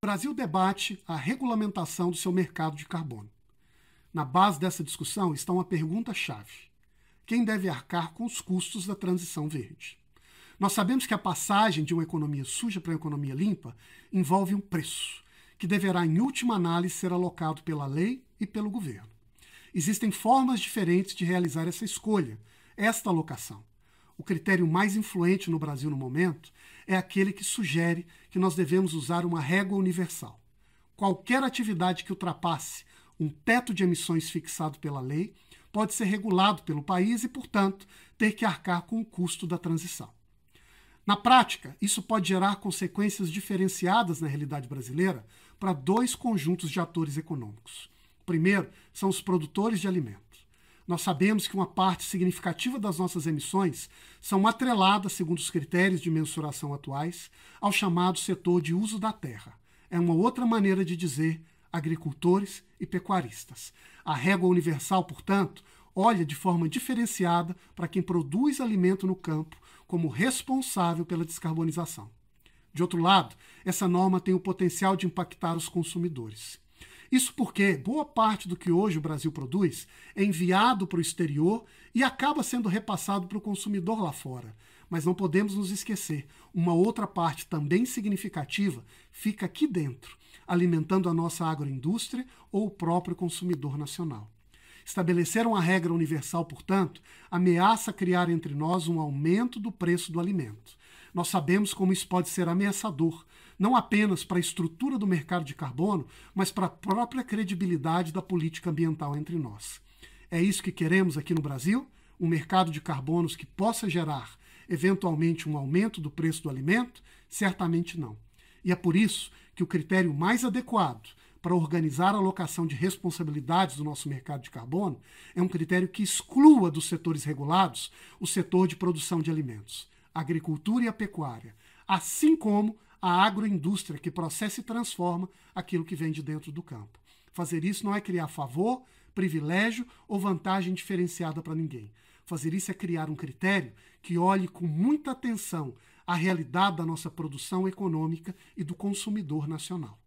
O Brasil debate a regulamentação do seu mercado de carbono. Na base dessa discussão está uma pergunta-chave: quem deve arcar com os custos da transição verde? Nós sabemos que a passagem de uma economia suja para uma economia limpa envolve um preço, que deverá, em última análise, ser alocado pela lei e pelo governo. Existem formas diferentes de realizar essa escolha, esta alocação o critério mais influente no Brasil no momento é aquele que sugere que nós devemos usar uma régua universal. Qualquer atividade que ultrapasse um teto de emissões fixado pela lei pode ser regulado pelo país e, portanto, ter que arcar com o custo da transição. Na prática, isso pode gerar consequências diferenciadas na realidade brasileira para dois conjuntos de atores econômicos. O primeiro são os produtores de alimentos. Nós sabemos que uma parte significativa das nossas emissões são atreladas, segundo os critérios de mensuração atuais, ao chamado setor de uso da terra. É uma outra maneira de dizer agricultores e pecuaristas. A régua universal, portanto, olha de forma diferenciada para quem produz alimento no campo como responsável pela descarbonização. De outro lado, essa norma tem o potencial de impactar os consumidores. Isso porque boa parte do que hoje o Brasil produz é enviado para o exterior e acaba sendo repassado para o consumidor lá fora. Mas não podemos nos esquecer, uma outra parte também significativa fica aqui dentro, alimentando a nossa agroindústria ou o próprio consumidor nacional. Estabelecer uma regra universal, portanto, ameaça criar entre nós um aumento do preço do alimento. Nós sabemos como isso pode ser ameaçador, não apenas para a estrutura do mercado de carbono, mas para a própria credibilidade da política ambiental entre nós. É isso que queremos aqui no Brasil? Um mercado de carbonos que possa gerar, eventualmente, um aumento do preço do alimento? Certamente não. E é por isso que o critério mais adequado para organizar a alocação de responsabilidades do nosso mercado de carbono é um critério que exclua dos setores regulados o setor de produção de alimentos agricultura e a pecuária, assim como a agroindústria que processa e transforma aquilo que vem de dentro do campo. Fazer isso não é criar favor, privilégio ou vantagem diferenciada para ninguém. Fazer isso é criar um critério que olhe com muita atenção a realidade da nossa produção econômica e do consumidor nacional.